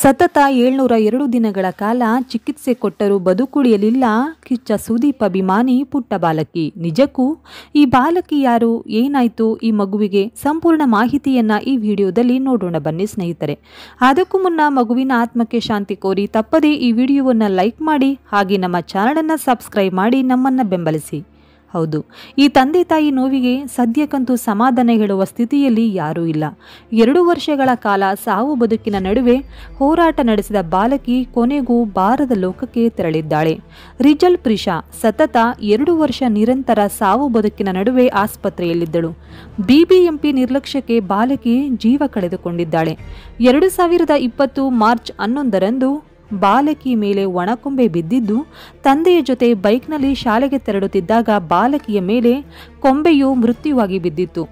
ಸತತ ಏಳ್ನೂರ ಎರಡು ದಿನಗಳ ಕಾಲ ಚಿಕಿತ್ಸೆ ಕೊಟ್ಟರೂ ಬದುಕುಳಿಯಲಿಲ್ಲ ಕಿಚ್ಚ ಸುದೀಪ್ ಅಭಿಮಾನಿ ಪುಟ್ಟ ಬಾಲಕಿ ನಿಜಕ್ಕೂ ಈ ಬಾಲಕಿ ಯಾರು ಏನಾಯಿತು ಈ ಮಗುವಿಗೆ ಸಂಪೂರ್ಣ ಮಾಹಿತಿಯನ್ನ ಈ ವಿಡಿಯೋದಲ್ಲಿ ನೋಡೋಣ ಬನ್ನಿ ಸ್ನೇಹಿತರೆ ಅದಕ್ಕೂ ಮುನ್ನ ಮಗುವಿನ ಆತ್ಮಕ್ಕೆ ಶಾಂತಿ ಕೋರಿ ತಪ್ಪದೇ ಈ ವಿಡಿಯೋವನ್ನು ಲೈಕ್ ಮಾಡಿ ಹಾಗೆ ನಮ್ಮ ಚಾನಲನ್ನು ಸಬ್ಸ್ಕ್ರೈಬ್ ಮಾಡಿ ನಮ್ಮನ್ನು ಬೆಂಬಲಿಸಿ ಹೌದು ಈ ತಂದೆ ತಾಯಿ ನೋವಿಗೆ ಸದ್ಯಕ್ಕಂತೂ ಸಮಾಧಾನ ಹೇಳುವ ಸ್ಥಿತಿಯಲ್ಲಿ ಯಾರೂ ಇಲ್ಲ ಎರಡು ವರ್ಷಗಳ ಕಾಲ ಸಾವು ಬದುಕಿನ ನಡುವೆ ಹೋರಾಟ ನಡೆಸಿದ ಬಾಲಕಿ ಕೊನೆಗೂ ಬಾರದ ಲೋಕಕ್ಕೆ ತೆರಳಿದ್ದಾಳೆ ರಿಜಲ್ ಪ್ರಿಷಾ ಸತತ ಎರಡು ವರ್ಷ ನಿರಂತರ ಸಾವು ಬದುಕಿನ ನಡುವೆ ಆಸ್ಪತ್ರೆಯಲ್ಲಿದ್ದಳು ಬಿಬಿಎಂಪಿ ನಿರ್ಲಕ್ಷ್ಯಕ್ಕೆ ಬಾಲಕಿ ಜೀವ ಕಳೆದುಕೊಂಡಿದ್ದಾಳೆ ಎರಡು ಸಾವಿರದ ಇಪ್ಪತ್ತು ಮಾರ್ಚ್ ಹನ್ನೊಂದರಂದು ಬಾಲಕಿ ಮೇಲೆ ಒಣಕೊಂಬೆ ಬಿದ್ದಿದ್ದು ತಂದೆಯ ಜೊತೆ ಬೈಕ್ನಲ್ಲಿ ಶಾಲೆಗೆ ತೆರಳುತ್ತಿದ್ದಾಗ ಬಾಲಕಿಯ ಮೇಲೆ ಕೊಂಬೆಯು ಮೃತ್ಯುವಾಗಿ ಬಿದ್ದಿತ್ತು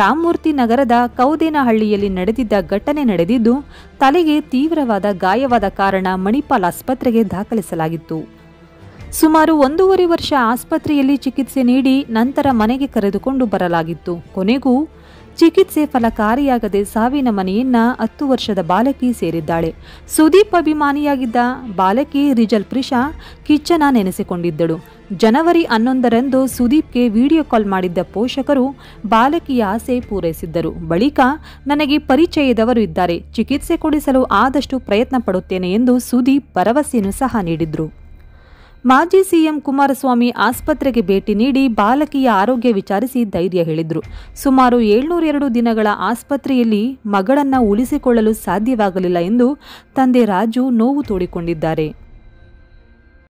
ರಾಮಮೂರ್ತಿ ನಗರದ ಕೌದೇನಹಳ್ಳಿಯಲ್ಲಿ ನಡೆದಿದ್ದ ಘಟನೆ ನಡೆದಿದ್ದು ತಲೆಗೆ ತೀವ್ರವಾದ ಗಾಯವಾದ ಕಾರಣ ಮಣಿಪಾಲ್ ಆಸ್ಪತ್ರೆಗೆ ದಾಖಲಿಸಲಾಗಿತ್ತು ಸುಮಾರು ಒಂದೂವರೆ ವರ್ಷ ಆಸ್ಪತ್ರೆಯಲ್ಲಿ ಚಿಕಿತ್ಸೆ ನೀಡಿ ನಂತರ ಮನೆಗೆ ಕರೆದುಕೊಂಡು ಬರಲಾಗಿತ್ತು ಕೊನೆಗೂ ಚಿಕಿತ್ಸೆ ಫಲಕಾರಿಯಾಗದೆ ಸಾವಿನ ಮನೆಯನ್ನ ಹತ್ತು ವರ್ಷದ ಬಾಲಕಿ ಸೇರಿದ್ದಾಳೆ ಸುದೀಪ್ ಅಭಿಮಾನಿಯಾಗಿದ್ದ ಬಾಲಕಿ ರಿಜಲ್ ಪ್ರಿಷಾ ಕಿಚ್ಚನ ನೆನೆಸಿಕೊಂಡಿದ್ದಳು ಜನವರಿ ಹನ್ನೊಂದರಂದು ಸುದೀಪ್ಗೆ ವಿಡಿಯೋ ಕಾಲ್ ಮಾಡಿದ್ದ ಪೋಷಕರು ಬಾಲಕಿಯ ಆಸೆ ಪೂರೈಸಿದ್ದರು ಬಳಿಕ ನನಗೆ ಪರಿಚಯದವರು ಇದ್ದಾರೆ ಚಿಕಿತ್ಸೆ ಕೊಡಿಸಲು ಆದಷ್ಟು ಪ್ರಯತ್ನ ಪಡುತ್ತೇನೆ ಎಂದು ಸುದೀಪ್ ಭರವಸೆಯನ್ನು ಸಹ ನೀಡಿದ್ರು ಮಾಜಿ ಸಿಎಂ ಕುಮಾರಸ್ವಾಮಿ ಆಸ್ಪತ್ರೆಗೆ ಭೇಟಿ ನೀಡಿ ಬಾಲಕಿಯ ಆರೋಗ್ಯ ವಿಚಾರಿಸಿ ಧೈರ್ಯ ಹೇಳಿದರು ಸುಮಾರು ಏಳ್ನೂರೆರಡು ದಿನಗಳ ಆಸ್ಪತ್ರೆಯಲ್ಲಿ ಮಗಳನ್ನು ಉಳಿಸಿಕೊಳ್ಳಲು ಸಾಧ್ಯವಾಗಲಿಲ್ಲ ಎಂದು ತಂದೆ ರಾಜು ನೋವು ತೋಡಿಕೊಂಡಿದ್ದಾರೆ